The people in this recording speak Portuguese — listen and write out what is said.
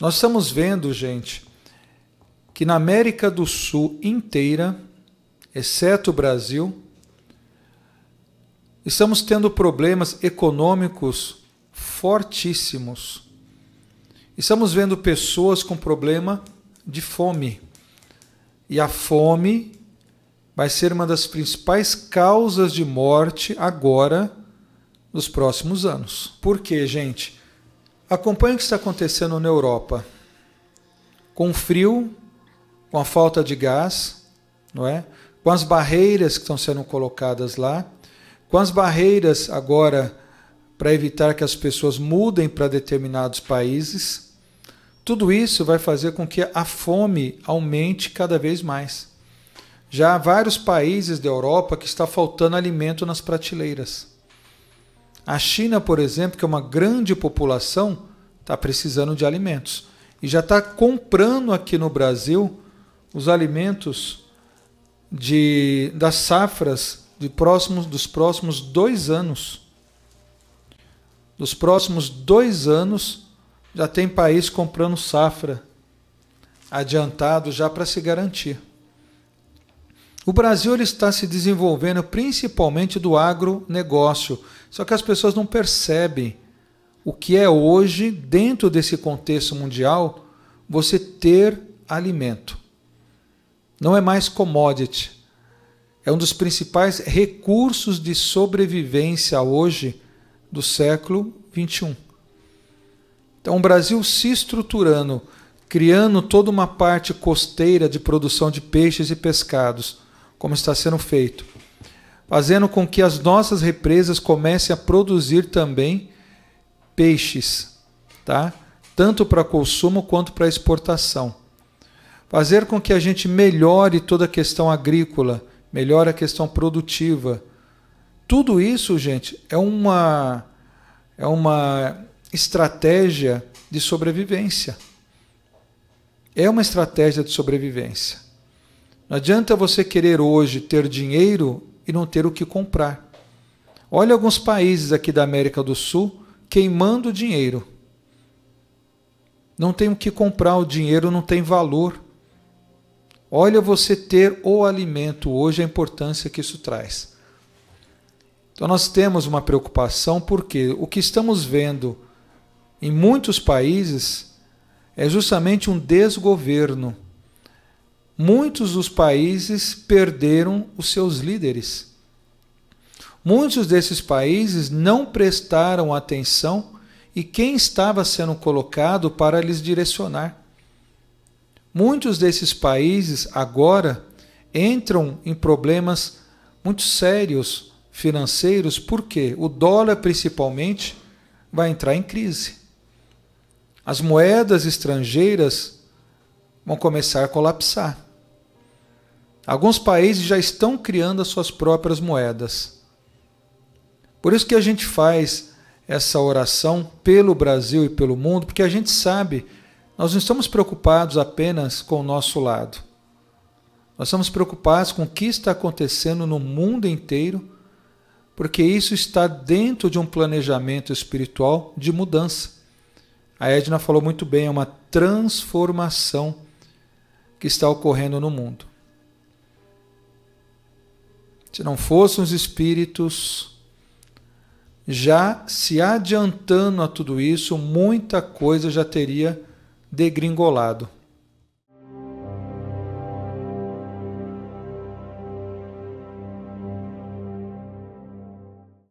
Nós estamos vendo, gente, que na América do Sul inteira, exceto o Brasil, estamos tendo problemas econômicos fortíssimos. Estamos vendo pessoas com problema de fome. E a fome vai ser uma das principais causas de morte agora nos próximos anos. Por quê, gente? Acompanhe o que está acontecendo na Europa. Com o frio, com a falta de gás, não é? com as barreiras que estão sendo colocadas lá, com as barreiras agora para evitar que as pessoas mudem para determinados países, tudo isso vai fazer com que a fome aumente cada vez mais. Já há vários países da Europa que está faltando alimento nas prateleiras. A China, por exemplo, que é uma grande população, está precisando de alimentos e já está comprando aqui no Brasil os alimentos de, das safras de próximos, dos próximos dois anos. Dos próximos dois anos, já tem país comprando safra adiantado já para se garantir. O Brasil está se desenvolvendo principalmente do agronegócio, só que as pessoas não percebem o que é hoje, dentro desse contexto mundial, você ter alimento. Não é mais commodity. É um dos principais recursos de sobrevivência hoje do século XXI. Então, o Brasil se estruturando, criando toda uma parte costeira de produção de peixes e pescados como está sendo feito, fazendo com que as nossas represas comecem a produzir também peixes, tá? tanto para consumo quanto para exportação. Fazer com que a gente melhore toda a questão agrícola, melhore a questão produtiva. Tudo isso, gente, é uma, é uma estratégia de sobrevivência. É uma estratégia de sobrevivência. Não adianta você querer hoje ter dinheiro e não ter o que comprar. Olha alguns países aqui da América do Sul queimando dinheiro. Não tem o que comprar, o dinheiro não tem valor. Olha você ter o alimento hoje, a importância que isso traz. Então nós temos uma preocupação porque o que estamos vendo em muitos países é justamente um desgoverno muitos dos países perderam os seus líderes. Muitos desses países não prestaram atenção e quem estava sendo colocado para lhes direcionar. Muitos desses países agora entram em problemas muito sérios financeiros, porque o dólar principalmente vai entrar em crise. As moedas estrangeiras vão começar a colapsar. Alguns países já estão criando as suas próprias moedas. Por isso que a gente faz essa oração pelo Brasil e pelo mundo, porque a gente sabe, nós não estamos preocupados apenas com o nosso lado. Nós estamos preocupados com o que está acontecendo no mundo inteiro, porque isso está dentro de um planejamento espiritual de mudança. A Edna falou muito bem, é uma transformação que está ocorrendo no mundo. Se não fossem os espíritos já se adiantando a tudo isso, muita coisa já teria degringolado.